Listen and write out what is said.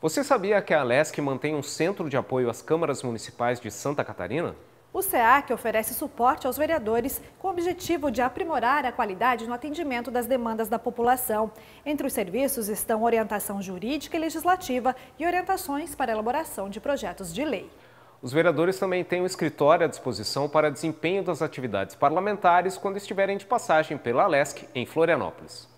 Você sabia que a Alesc mantém um centro de apoio às câmaras municipais de Santa Catarina? O SEAC oferece suporte aos vereadores com o objetivo de aprimorar a qualidade no atendimento das demandas da população. Entre os serviços estão orientação jurídica e legislativa e orientações para elaboração de projetos de lei. Os vereadores também têm um escritório à disposição para desempenho das atividades parlamentares quando estiverem de passagem pela Alesc em Florianópolis.